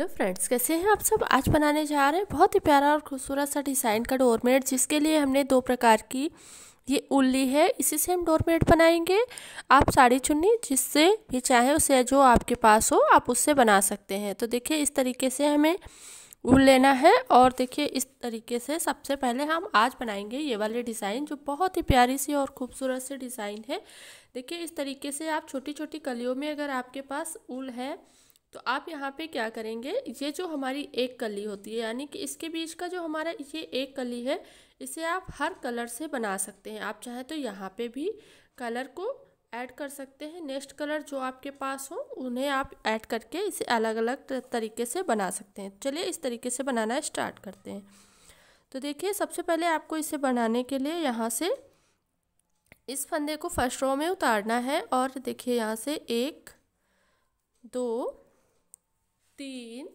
hello friends कैसे हैं आप सब आज बनाने जा रहे हैं बहुत ही प्यारा और खूबसूरत सा डिज़ाइन का डोरमेट जिसके लिए हमने दो प्रकार की ये उल ली है इसी से हम डोरमेट बनाएंगे आप साड़ी चुन्नी जिससे भी चाहे उसे जो आपके पास हो आप उससे बना सकते हैं तो देखिए इस तरीके से हमें उल लेना है और देखिए इस तरीके से सबसे पहले हम आज बनाएंगे ये वाले डिज़ाइन जो बहुत ही प्यारी सी और ख़ूबसूरत सी डिज़ाइन है देखिए इस तरीके से आप छोटी छोटी कलियों में अगर आपके पास उल है तो आप यहाँ पे क्या करेंगे ये जो हमारी एक कली होती है यानी कि इसके बीच का जो हमारा ये एक कली है इसे आप हर कलर से बना सकते हैं आप चाहें तो यहाँ पे भी कलर को ऐड कर सकते हैं नेक्स्ट कलर जो आपके पास हो उन्हें आप ऐड करके इसे अलग अलग तरीके से बना सकते हैं चलिए इस तरीके से बनाना स्टार्ट करते हैं तो देखिए सबसे पहले आपको इसे बनाने के लिए यहाँ से इस फंदे को फर्स्ट रो में उतारना है और देखिए यहाँ से एक दो तीन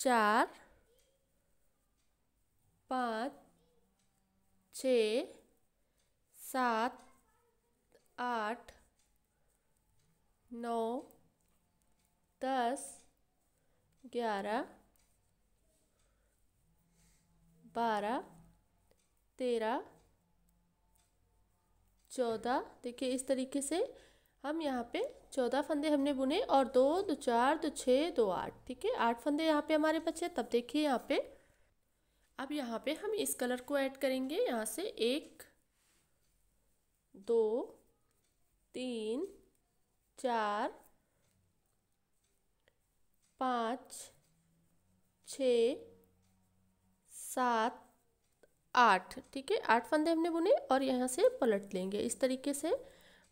चार पाँच छ सात आठ नौ दस ग्यारह बारह तेरह चौदह देखिए इस तरीके से हम यहाँ पे चौदह फंदे हमने बुने और दो दो चार दो छः दो आठ ठीक है आठ फंदे यहाँ पे हमारे बचे तब देखिए यहाँ पे अब यहाँ पे हम इस कलर को ऐड करेंगे यहाँ से एक दो तीन चार पाँच छ सात आठ ठीक है आठ फंदे हमने बुने और यहाँ से पलट लेंगे इस तरीके से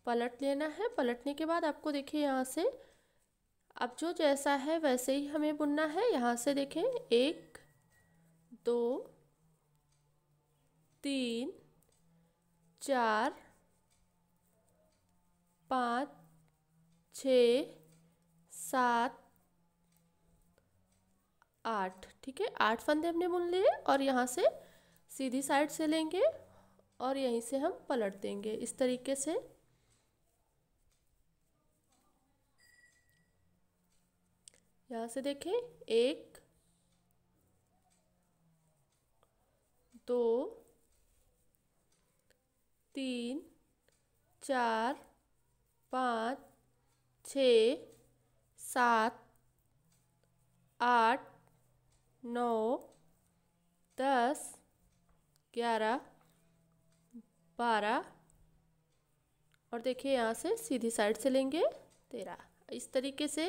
पलट लेना है पलटने के बाद आपको देखिए यहाँ से अब जो जैसा है वैसे ही हमें बुनना है यहाँ से देखें एक दो तीन चार पाँच छ सात आठ ठीक है आठ फंदे हमने बुन लिए और यहाँ से सीधी साइड से लेंगे और यहीं से हम पलट देंगे इस तरीके से यहाँ से देखें एक दो तीन चार पाँच छ सात आठ नौ दस ग्यारह बारह और देखिए यहाँ से सीधी साइड से लेंगे तेरह इस तरीके से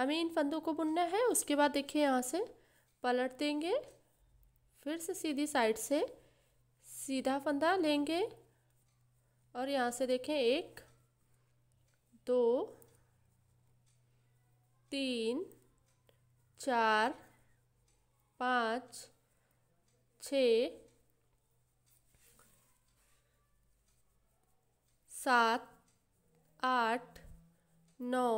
हमें इन फंदों को बुनना है उसके बाद देखिए यहाँ से पलट देंगे फिर से सीधी साइड से सीधा फंदा लेंगे और यहाँ से देखें एक दो तीन चार पाँच छ सात आठ नौ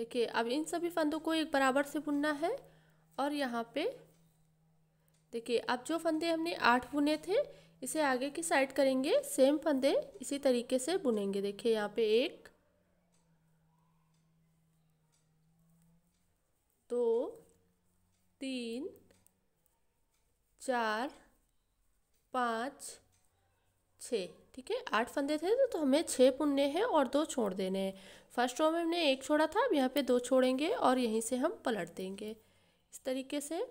देखिए अब इन सभी फंदों को एक बराबर से बुनना है और यहाँ पे देखिए अब जो फंदे हमने आठ बुने थे इसे आगे की साइड करेंगे सेम फंदे इसी तरीके से बुनेंगे देखिए यहाँ पे एक दो तीन चार पाँच छ ठीक है आठ फंदे थे तो हमें छः बुनने हैं और दो छोड़ देने हैं फर्स्ट रो में हमने एक छोड़ा था अब यहाँ पे दो छोड़ेंगे और यहीं से हम पलट देंगे इस तरीके से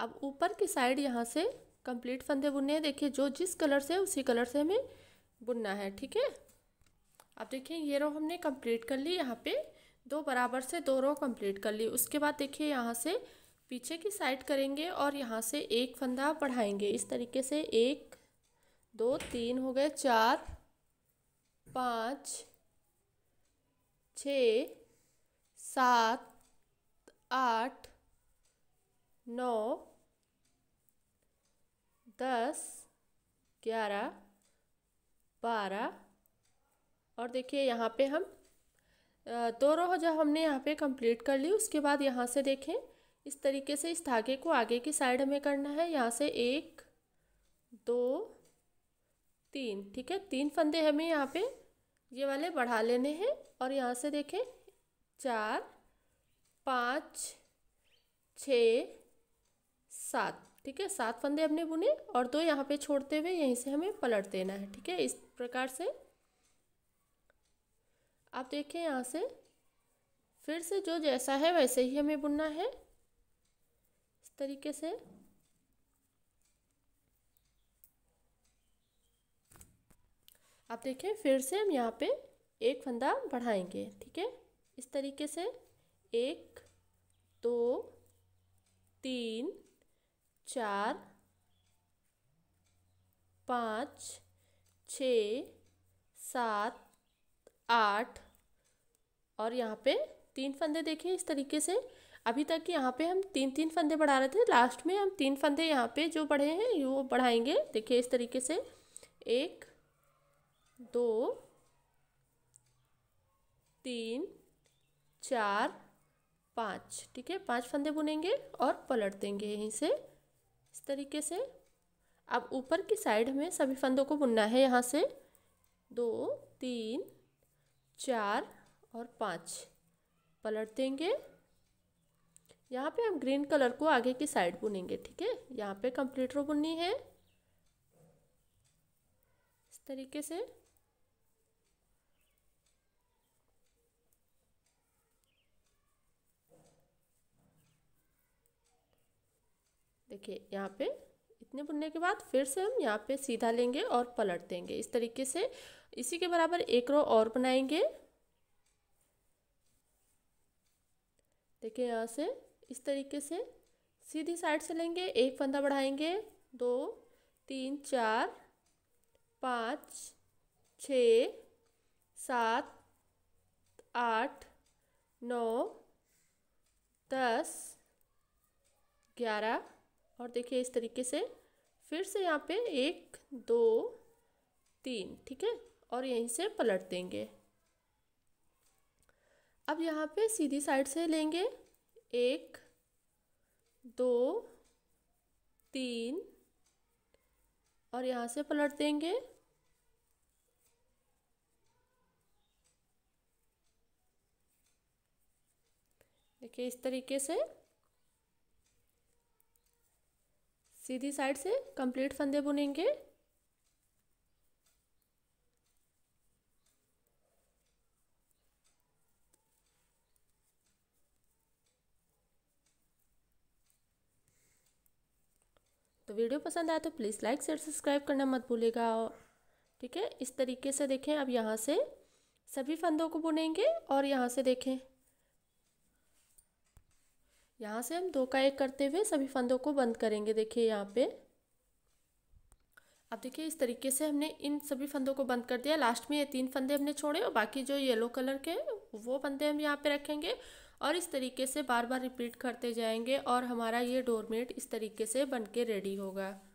अब ऊपर की साइड यहाँ से कंप्लीट फंदे बुनने हैं देखिए जो जिस कलर से उसी कलर से हमें बुनना है ठीक है अब देखिए ये रो हमने कंप्लीट कर ली यहाँ पे दो बराबर से दो रो कंप्लीट कर ली उसके बाद देखिए यहाँ से पीछे की साइड करेंगे और यहाँ से एक फंदा बढ़ाएंगे इस तरीके से एक दो तीन हो गए चार पाँच छ सात आठ नौ दस ग्यारह बारह और देखिए यहाँ पे हम दो रो जब हमने यहाँ पे कंप्लीट कर ली उसके बाद यहाँ से देखें इस तरीके से इस धागे को आगे की साइड में करना है यहाँ से एक दो तीन ठीक है तीन फंदे हमें यहाँ पे ये वाले बढ़ा लेने हैं और यहाँ से देखें चार पाँच छ सात ठीक है सात फंदे हमने बुने और दो यहाँ पे छोड़ते हुए यहीं से हमें पलट देना है ठीक है इस प्रकार से आप देखें यहाँ से फिर से जो जैसा है वैसे ही हमें बुनना है इस तरीके से अब देखें फिर से हम यहाँ पे एक फंदा बढ़ाएंगे ठीक है इस तरीके से एक दो तीन चार पाँच छ सात आठ और यहाँ पे तीन फंदे देखें इस तरीके से अभी तक यहाँ पे हम तीन तीन फंदे बढ़ा रहे थे लास्ट में हम तीन फंदे यहाँ पे जो बढ़े हैं वो बढ़ाएंगे देखिए इस तरीके से एक दो तीन चार पाँच ठीक है पाँच फंदे बुनेंगे और पलट देंगे यहीं से इस तरीके से अब ऊपर की साइड में सभी फंदों को बुनना है यहाँ से दो तीन चार और पाँच पलट देंगे यहाँ पे हम ग्रीन कलर को आगे की साइड बुनेंगे ठीक है यहाँ पे कंप्लीट रो बुननी है इस तरीके से देखिए यहाँ पे इतने बुनने के बाद फिर से हम यहाँ पे सीधा लेंगे और पलट देंगे इस तरीके से इसी के बराबर एक रो और बनाएंगे देखिए यहाँ से इस तरीके से सीधी साइड से लेंगे एक फंदा बढ़ाएंगे दो तीन चार पाँच छ सात आठ नौ दस ग्यारह और देखिए इस तरीके से फिर से यहाँ पे एक दो तीन ठीक है और यहीं से पलट देंगे अब यहाँ पे सीधी साइड से लेंगे एक दो तीन और यहाँ से पलट देंगे देखिए इस तरीके से सीधी साइड से कंप्लीट फंदे बुनेंगे तो वीडियो पसंद आए तो प्लीज़ लाइक शेयर सब्सक्राइब करना मत भूलेगा ठीक है इस तरीके से देखें अब यहाँ से सभी फंदों को बुनेंगे और यहाँ से देखें यहाँ से हम दो का एक करते हुए सभी फंदों को बंद करेंगे देखिए यहाँ पे अब देखिए इस तरीके से हमने इन सभी फंदों को बंद कर दिया लास्ट में ये तीन फंदे हमने छोड़े और बाकी जो येलो कलर के वो फंदे हम यहाँ पे रखेंगे और इस तरीके से बार बार रिपीट करते जाएंगे और हमारा ये डोरमेट इस तरीके से बन के रेडी होगा